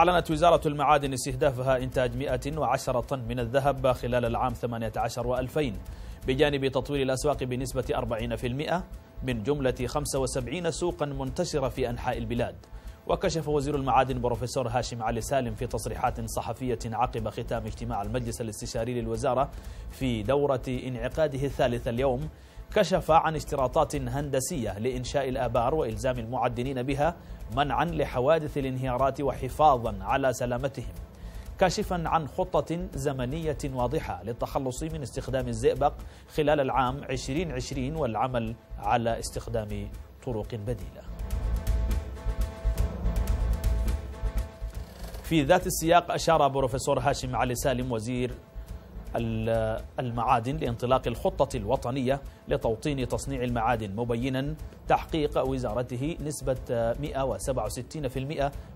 أعلنت وزارة المعادن استهدافها إنتاج 110 طن من الذهب خلال العام 18 و2000 بجانب تطوير الأسواق بنسبة 40% من جملة 75 سوقا منتشرة في أنحاء البلاد وكشف وزير المعادن بروفيسور هاشم علي سالم في تصريحات صحفية عقب ختام اجتماع المجلس الاستشاري للوزارة في دورة انعقاده الثالثة اليوم كشف عن اشتراطات هندسية لإنشاء الآبار وإلزام المعدنين بها منعا لحوادث الانهيارات وحفاظا على سلامتهم كاشفا عن خطة زمنية واضحة للتخلص من استخدام الزئبق خلال العام 2020 والعمل على استخدام طرق بديلة في ذات السياق أشار بروفيسور هاشم علي سالم وزير المعادن لانطلاق الخطة الوطنية لتوطين تصنيع المعادن مبينا تحقيق وزارته نسبة 167%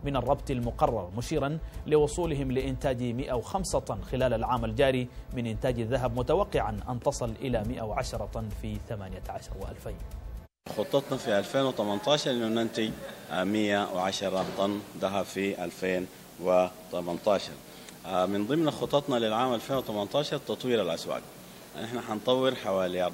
من الربط المقرر مشيرا لوصولهم لإنتاج 105 طن خلال العام الجاري من إنتاج الذهب متوقعا أن تصل إلى 110 طن في 18 و2000 خطتنا في 2018 انه ننتج 110 طن ذهب في 2018 آه، من ضمن خططنا للعام 2018 تطوير الأسواق احنا هنطور حوالي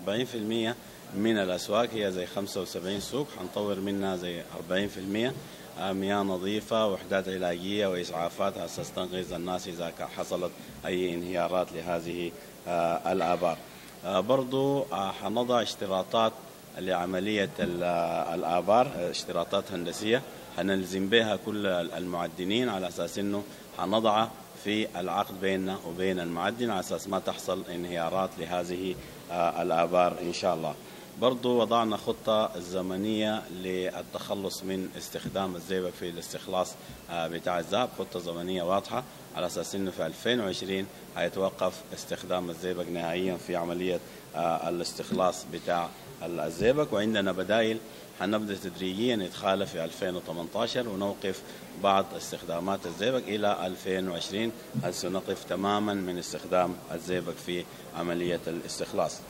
40% من الأسواق هي زي 75 سوق هنطور منها زي 40% آه، مياه نظيفة وحدات علاجية وإسعافات عشان الناس إذا حصلت أي انهيارات لهذه آه، الآبار برضو حنضع اشتراطات لعملية الآبار اشتراطات هندسية هنلزم بها كل المعدنين على أساس أنه هنضعها في العقد بيننا وبين المعدن على أساس ما تحصل انهيارات لهذه آه، الآبار إن شاء الله برضو وضعنا خطة زمنية للتخلص من استخدام الزئبق في الاستخلاص آه، بتاع الذهب خطة زمنية واضحة على أساس أنه في 2020 هيتوقف استخدام الزئبق نهائيا في عملية آه، الاستخلاص بتاع الزئبق وعندنا بدائل حنبدأ تدريجيا نتخالف في 2018 ونوقف بعض استخدامات الزئبق إلى 2020 هل سنقف تماما من استخدام الزئبق في عملية الاستخلاص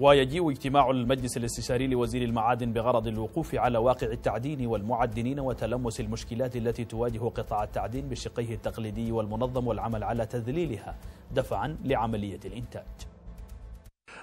ويجيء اجتماع المجلس الاستشاري لوزير المعادن بغرض الوقوف على واقع التعدين والمعدنين وتلمس المشكلات التي تواجه قطاع التعدين بشقيه التقليدي والمنظم والعمل على تذليلها دفعا لعملية الإنتاج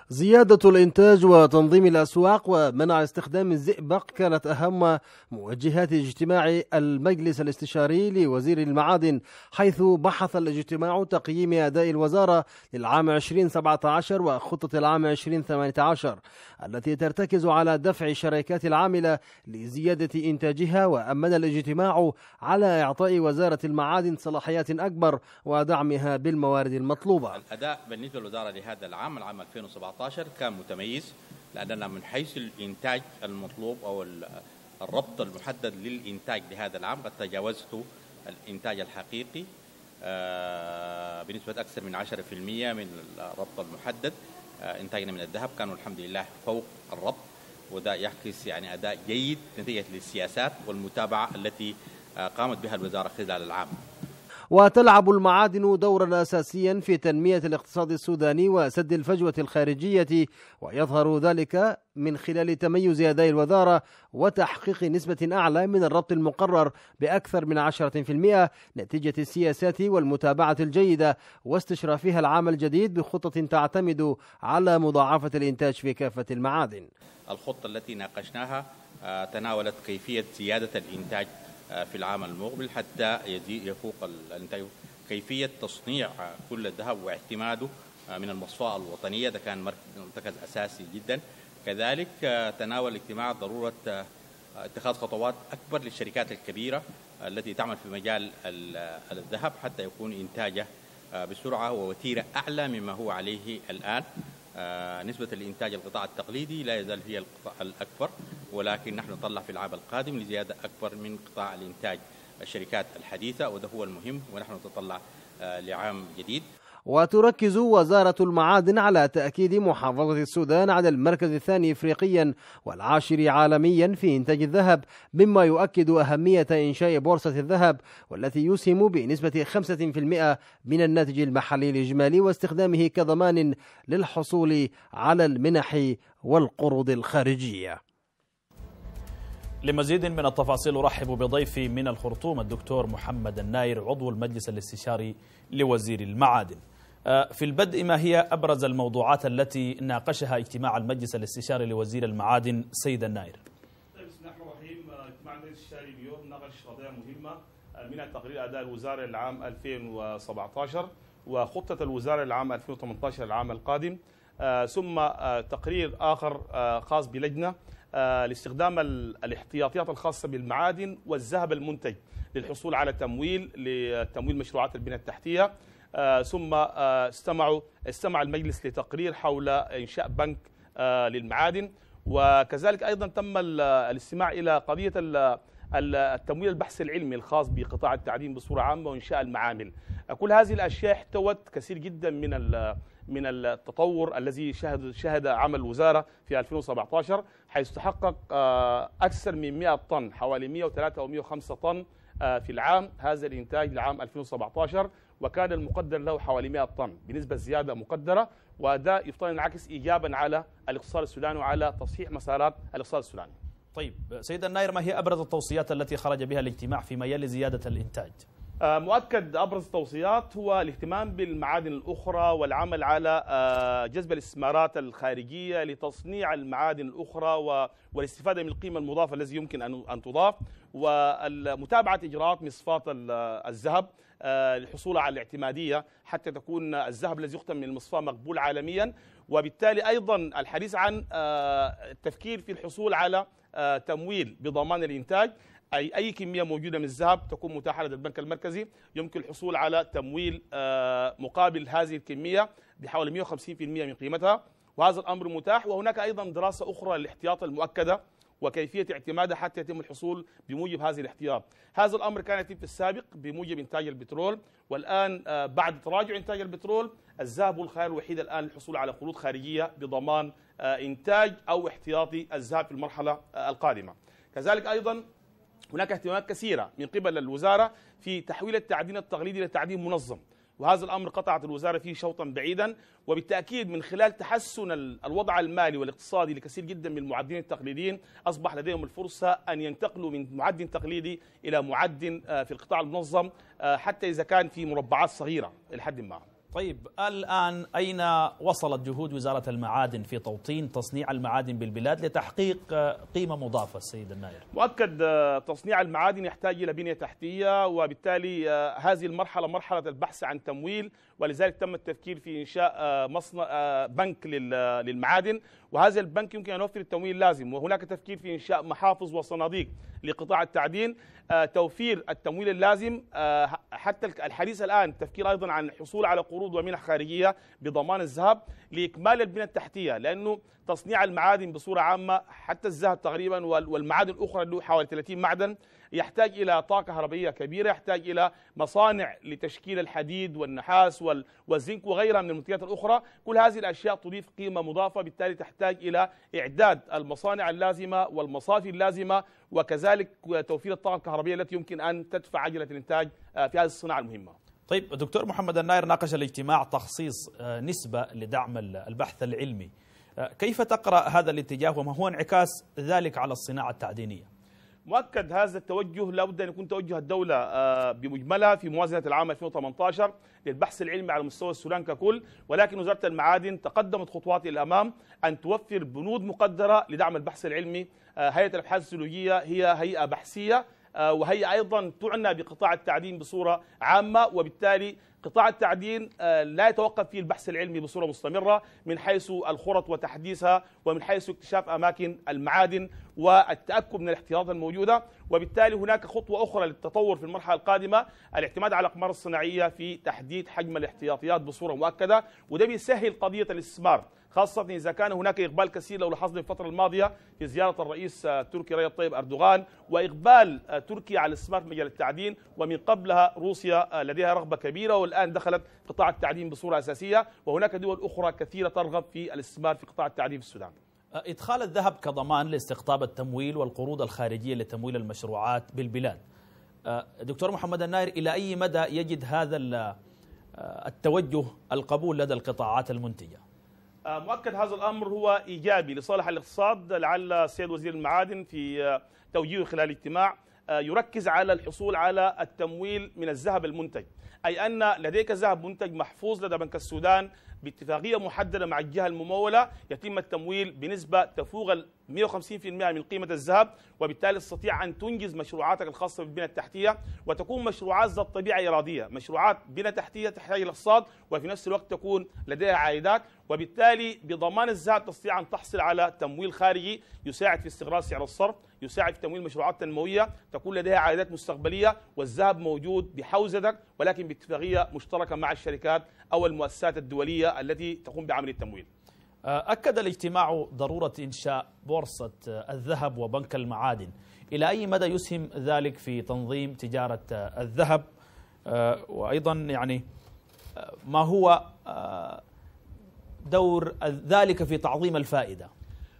زيادة الإنتاج وتنظيم الأسواق ومنع استخدام الزئبق كانت أهم موجهات اجتماع المجلس الاستشاري لوزير المعادن حيث بحث الاجتماع تقييم أداء الوزارة للعام 2017 وخطة العام 2018 التي ترتكز على دفع الشركات العاملة لزيادة إنتاجها وأمن الاجتماع على إعطاء وزارة المعادن صلاحيات أكبر ودعمها بالموارد المطلوبة الأداء بالنسبة للوزارة لهذا العام العام 2017 2017 كان متميز لأننا من حيث الإنتاج المطلوب أو الربط المحدد للإنتاج لهذا العام قد تجاوزت الإنتاج الحقيقي آه، بنسبة أكثر من 10% من الربط المحدد آه، إنتاجنا من الذهب كانوا الحمد لله فوق الربط وده يعكس يعني أداء جيد نتيجة للسياسات والمتابعة التي آه، قامت بها الوزارة خلال العام وتلعب المعادن دورا أساسيا في تنمية الاقتصاد السوداني وسد الفجوة الخارجية ويظهر ذلك من خلال تميز يدي الوزارة وتحقيق نسبة أعلى من الربط المقرر بأكثر من 10% نتيجة السياسات والمتابعة الجيدة واستشرافها العام الجديد بخطه تعتمد على مضاعفة الإنتاج في كافة المعادن الخطة التي ناقشناها آه، تناولت كيفية زيادة الإنتاج آه، في العام المقبل حتى يفوق الانتاج كيفيه تصنيع كل الذهب واعتماده آه، من المصفاه الوطنيه ده كان مركز اساسي جدا كذلك آه، تناول الاجتماع ضروره اتخاذ خطوات اكبر للشركات الكبيره التي تعمل في مجال الذهب حتى يكون انتاجه بسرعه ووتيره اعلى مما هو عليه الان نسبه الانتاج القطاع التقليدي لا يزال هي الاكبر ولكن نحن نطلع في العام القادم لزيادة أكبر من قطاع الإنتاج الشركات الحديثة وده هو المهم ونحن نتطلع آه، لعام جديد وتركز وزارة المعادن على تأكيد محافظة السودان على المركز الثاني إفريقيا والعاشر عالميا في إنتاج الذهب مما يؤكد أهمية إنشاء بورصة الذهب والتي يسهم بنسبة 5% من الناتج المحلي الإجمالي واستخدامه كضمان للحصول على المنح والقروض الخارجية لمزيد من التفاصيل أرحب بضيفي من الخرطوم الدكتور محمد الناير عضو المجلس الاستشاري لوزير المعادن آه، في البدء ما هي أبرز الموضوعات التي ناقشها اجتماع المجلس الاستشاري لوزير المعادن سيد الناير طيب، بسم الله الرحمن الرحيم آه، اجتماع المجلس الاستشاري اليوم ناقش قضايا مهمة آه، منها تقرير أداء الوزارة العام 2017 وخطة الوزارة العام 2018 العام القادم ثم تقرير آخر خاص بلجنة آه، لاستخدام الاحتياطيات الخاصة بالمعادن والذهب المنتج للحصول على تمويل لتمويل مشروعات البنية التحتية آه، ثم آه، استمعوا استمع المجلس لتقرير حول إنشاء بنك للمعادن وكذلك أيضا تم الاستماع إلى قضية التمويل البحث العلمي الخاص بقطاع التعليم بصورة عامة وإنشاء المعامل كل هذه الأشياء احتوت كثير جدا من من التطور الذي شهد شهد عمل الوزارة في 2017 حيث تحقق آه، أكثر من 100 طن حوالي 103 أو 105 طن آه، في العام هذا الإنتاج لعام 2017 وكان المقدر له حوالي 100 طن بنسبة زيادة مقدرة وده يفترض ينعكس إيجابا على الاقتصاد السوداني وعلى تصحيح مسارات الاقتصاد السوداني طيب سيد الناير ما هي أبرز التوصيات التي خرج بها الاجتماع فيما يلي زيادة الإنتاج؟ آه، مؤكد ابرز التوصيات هو الاهتمام بالمعادن الاخرى والعمل على آه، جذب الاستثمارات الخارجيه لتصنيع المعادن الاخرى والاستفاده من القيمه المضافه التي يمكن ان تضاف ومتابعه اجراءات مصفاه الذهب للحصول آه، على الاعتماديه حتى تكون الذهب الذي يختم من المصفاه مقبول عالميا وبالتالي ايضا الحديث عن التفكير في الحصول على تمويل بضمان الانتاج أي أي كمية موجودة من الذهب تكون متاحة لدى البنك المركزي يمكن الحصول على تمويل آه، مقابل هذه الكمية بحوالي 150% من قيمتها وهذا الأمر متاح وهناك أيضا دراسة أخرى للاحتياط المؤكدة وكيفية اعتمادها حتى يتم الحصول بموجب هذه الاحتياط هذا الأمر كان يتم في السابق بموجب إنتاج البترول والآن آه، بعد تراجع إنتاج البترول الذهب الخيار الوحيد الآن للحصول على قروض خارجية بضمان آه، إنتاج أو احتياطي الذهب في المرحلة القادمة كذلك أيضا هناك اهتمامات كثيرة من قبل الوزارة في تحويل التعدين التقليدي إلى تعدين منظم وهذا الأمر قطعت الوزارة فيه شوطا بعيدا وبالتأكيد من خلال تحسن الوضع المالي والاقتصادي لكثير جدا من المعدين التقليديين أصبح لديهم الفرصة أن ينتقلوا من معد تقليدي إلى معد آه، في القطاع المنظم آه، حتى إذا كان في مربعات صغيرة إلى حد ما طيب الآن أين وصلت جهود وزارة المعادن في توطين تصنيع المعادن بالبلاد لتحقيق قيمة مضافة السيد النائب مؤكد آه، تصنيع المعادن يحتاج إلى بنية تحتية وبالتالي آه، هذه المرحلة مرحلة البحث عن تمويل ولذلك تم التفكير في إنشاء آه، مصنع بنك للمعادن وهذا البنك يمكن أن يوفر التمويل اللازم وهناك تفكير في إنشاء محافظ وصناديق لقطاع التعدين آه، توفير التمويل اللازم آه، حتى الحديث الآن التفكير أيضا عن الحصول على قروض ومنح خارجية بضمان الذهب لإكمال البنى التحتية لأنه تصنيع المعادن بصورة عامة حتى الذهب تقريبا والمعادن الأخرى اللي حوالي 30 معدن يحتاج إلى طاقة كهربائية كبيرة يحتاج إلى مصانع لتشكيل الحديد والنحاس والزنك وغيرها من المنتجات الأخرى كل هذه الأشياء تضيف قيمة مضافة بالتالي تحتاج تحتاج إلى إعداد المصانع اللازمة والمصافي اللازمة وكذلك توفير الطاقة الكهربية التي يمكن أن تدفع عجلة الإنتاج آه، في هذه الصناعة المهمة طيب دكتور محمد الناير ناقش الاجتماع تخصيص آه، نسبة لدعم البحث العلمي آه، كيف تقرأ هذا الاتجاه وما هو انعكاس ذلك على الصناعة التعدينية؟ مؤكد هذا التوجه لابد ان يكون توجه الدوله آه، بمجملها في موازنه العام 2018 للبحث العلمي على مستوى السودان ككل ولكن وزاره المعادن تقدمت خطوات الى الامام ان توفر بنود مقدره لدعم البحث العلمي آه، هيئه الابحاث السلوجيه هي هيئه بحثيه آه، وهي أيضا تعنى بقطاع التعدين بصورة عامة وبالتالي قطاع التعدين آه، لا يتوقف فيه البحث العلمي بصورة مستمرة من حيث الخرط وتحديثها ومن حيث اكتشاف أماكن المعادن والتأكد من الاحتياطات الموجودة وبالتالي هناك خطوة أخرى للتطور في المرحلة القادمة الاعتماد على الأقمار الصناعية في تحديد حجم الاحتياطيات بصورة مؤكدة وده بيسهل قضية الاستثمار خاصة إذا كان هناك إقبال كثير لو لاحظنا الفترة الماضية في زيارة الرئيس التركي آه، رجب طيب أردوغان وإقبال آه، تركيا على الاستثمار في مجال التعدين ومن قبلها روسيا آه، لديها رغبة كبيرة والآن دخلت قطاع التعدين بصورة أساسية وهناك دول أخرى كثيرة ترغب في الاستثمار في قطاع التعدين في السودان إدخال الذهب كضمان لاستقطاب التمويل والقروض الخارجية لتمويل المشروعات بالبلاد دكتور محمد الناير إلى أي مدى يجد هذا التوجه القبول لدى القطاعات المنتجة آه، مؤكد هذا الأمر هو إيجابي لصالح الاقتصاد لعل السيد وزير المعادن في آه، توجيهه خلال الاجتماع آه، يركز على الحصول على التمويل من الذهب المنتج أي أن لديك ذهب منتج محفوظ لدى بنك السودان باتفاقية محددة مع الجهة الممولة يتم التمويل بنسبة تفوق 150% من قيمة الذهب وبالتالي تستطيع أن تنجز مشروعاتك الخاصة بالبنى التحتية وتكون مشروعات ذات طبيعة إرادية مشروعات بنى تحتية تحتاج الاقتصاد وفي نفس الوقت تكون لديها عائدات وبالتالي بضمان الزاد تستطيع أن تحصل على تمويل خارجي يساعد في استقرار سعر الصرف يساعد في تمويل مشروعات تنموية تكون لديها عائدات مستقبلية والذهب موجود بحوزتك ولكن باتفاقية مشتركة مع الشركات أو المؤسسات الدولية التي تقوم بعمل التمويل آه، أكد الاجتماع ضرورة إنشاء بورصة آه، الذهب وبنك المعادن إلى أي مدى يسهم ذلك في تنظيم تجارة آه، الذهب وأيضا يعني ما هو دور ذلك في تعظيم الفائدة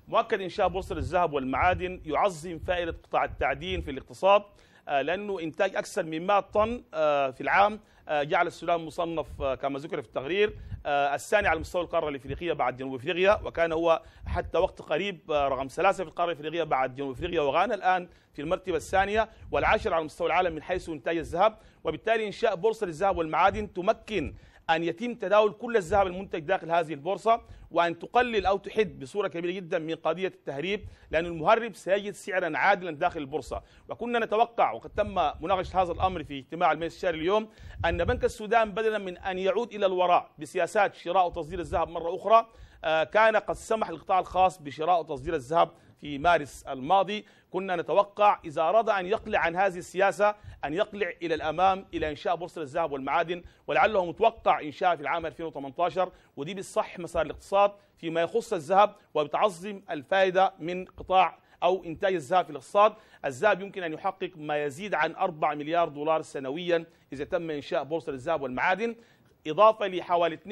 مؤكد إنشاء بورصة الذهب والمعادن يعظم فائدة قطاع التعدين في الاقتصاد آه، لأنه إنتاج أكثر من 100 طن آه، في العام آه، جعل السودان مصنف كما ذكر في التقرير الثاني على مستوى القاره الافريقيه بعد جنوب افريقيا وكان هو حتى وقت قريب رقم ثلاثه في القاره الافريقيه بعد جنوب افريقيا وغانا الان في المرتبه الثانيه والعاشر على مستوى العالم من حيث انتاج الذهب وبالتالي انشاء بورصه للذهب والمعادن تمكن أن يتم تداول كل الذهب المنتج داخل هذه البورصة وأن تقلل أو تحد بصورة كبيرة جدا من قضية التهريب لأن المهرب سيجد سعرا عادلا داخل البورصة وكنا نتوقع وقد تم مناقشة هذا الأمر في اجتماع المجلس الشهري اليوم أن بنك السودان بدلا من أن يعود إلى الوراء بسياسات شراء وتصدير الذهب مرة أخرى آه، كان قد سمح للقطاع الخاص بشراء وتصدير الذهب في مارس الماضي كنا نتوقع إذا أراد أن يقلع عن هذه السياسة أن يقلع إلى الأمام إلى إنشاء بورصة الذهب والمعادن ولعله متوقع إنشاء في العام 2018 ودي بالصح مسار الاقتصاد فيما يخص الذهب وبتعظم الفائدة من قطاع أو إنتاج الذهب في الاقتصاد الذهب يمكن أن يحقق ما يزيد عن 4 مليار دولار سنويا إذا تم إنشاء بورصة الذهب والمعادن إضافة لحوالي 2.5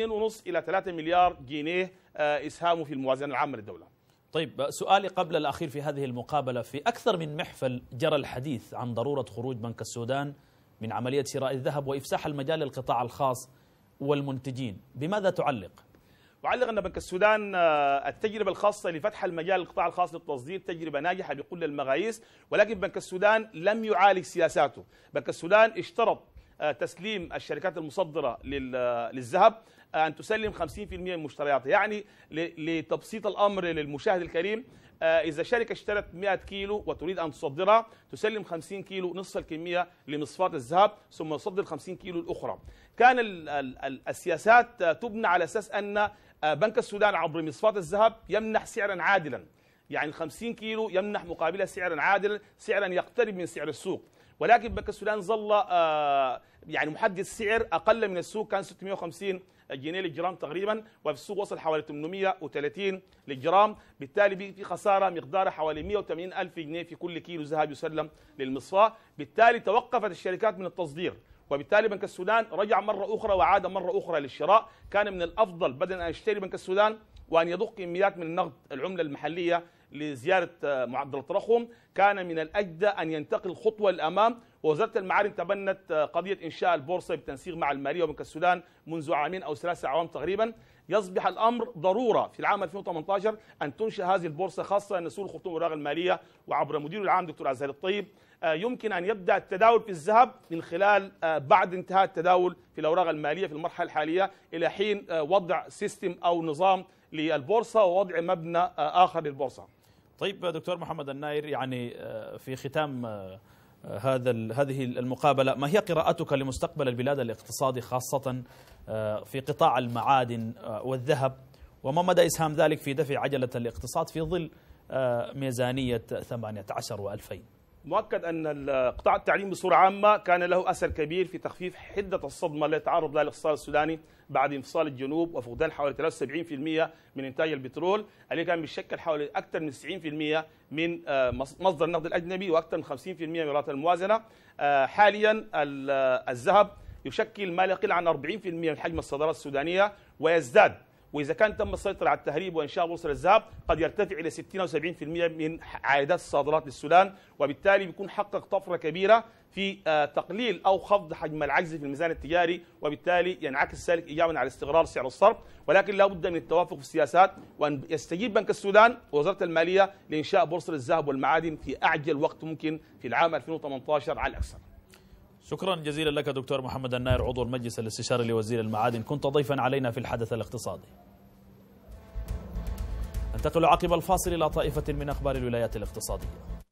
إلى 3 مليار جنيه آه، إسهامه في الموازنة العامة للدولة طيب سؤالي قبل الأخير في هذه المقابلة في أكثر من محفل جرى الحديث عن ضرورة خروج بنك السودان من عملية شراء الذهب وإفساح المجال للقطاع الخاص والمنتجين بماذا تعلق؟ أعلق أن بنك السودان آه، التجربة الخاصة لفتح المجال للقطاع الخاص للتصدير تجربة ناجحة بكل المقاييس ولكن بنك السودان لم يعالج سياساته بنك السودان اشترط آه، تسليم الشركات المصدرة للذهب آه، أن تسلم 50% من مشترياتها يعني لتبسيط الأمر للمشاهد الكريم آه، إذا شركة اشترت 100 كيلو وتريد أن تصدرها تسلم 50 كيلو نصف الكمية لمصفات الذهب ثم يصدر 50 كيلو الأخرى كان السياسات تبنى على أساس أن بنك السودان عبر مصفات الذهب يمنح سعرا عادلا يعني 50 كيلو يمنح مقابلها سعرا عادلا سعرا يقترب من سعر السوق ولكن بنك السودان ظل آه، يعني محدد سعر اقل من السوق كان 650 جنيه للجرام تقريبا وفي السوق وصل حوالي 830 للجرام بالتالي في خساره مقدارها حوالي 180 الف جنيه في كل كيلو ذهب يسلم للمصفاه بالتالي توقفت الشركات من التصدير وبالتالي بنك السودان رجع مرة أخرى وعاد مرة أخرى للشراء كان من الأفضل بدل أن يشتري بنك السودان وأن يضخ كميات من النقد العملة المحلية لزيارة آه، معدل تضخم كان من الأجدى أن ينتقل خطوة للأمام ووزارة المعارف تبنت آه، قضية إنشاء البورصة بالتنسيق مع المالية وبنك السودان منذ عامين أو ثلاثة أعوام تقريبا يصبح الأمر ضرورة في العام 2018 أن تنشأ هذه البورصة خاصة أن سوق الخطوم الاوراق المالية وعبر مدير العام دكتور عزيز الطيب آه، يمكن أن يبدأ التداول في الذهب من خلال بعد انتهاء التداول في الأوراق المالية في المرحلة الحالية إلى حين وضع سيستم أو نظام للبورصة ووضع مبنى آخر للبورصة طيب دكتور محمد الناير يعني آه، في ختام آه، آه، هذا هذه المقابلة ما هي قراءتك لمستقبل البلاد الاقتصادي خاصة في قطاع المعادن والذهب وما مدى إسهام ذلك في دفع عجلة الاقتصاد في ظل ميزانية 18 و2000 مؤكد أن قطاع التعليم بصورة عامة كان له أثر كبير في تخفيف حدة الصدمة التي تعرض لها الاقتصاد السوداني بعد انفصال الجنوب وفقدان حوالي 73% من إنتاج البترول اللي كان بيشكل حوالي أكثر من 90% من آه، مصدر النقد الأجنبي وأكثر من 50% من ايرادات الموازنة آه، حاليا آه، الذهب يشكل ما لا يقل عن 40% من حجم الصادرات السودانية ويزداد واذا كان تم السيطره على التهريب وانشاء بورصه الذهب قد يرتفع الى 60 او 70% من عائدات الصادرات للسودان وبالتالي بيكون حقق طفره كبيره في آه، تقليل او خفض حجم العجز في الميزان التجاري وبالتالي ينعكس ذلك ايجابا على استقرار سعر الصرف ولكن لا بد من التوافق في السياسات وان يستجيب بنك السودان ووزاره الماليه لانشاء بورصه الذهب والمعادن في اعجل وقت ممكن في العام 2018 على الاكثر شكرا جزيلا لك دكتور محمد الناير عضو المجلس الاستشاري لوزير المعادن كنت ضيفا علينا في الحدث الاقتصادي ننتقل عقب الفاصل إلى طائفة من أخبار الولايات الاقتصادية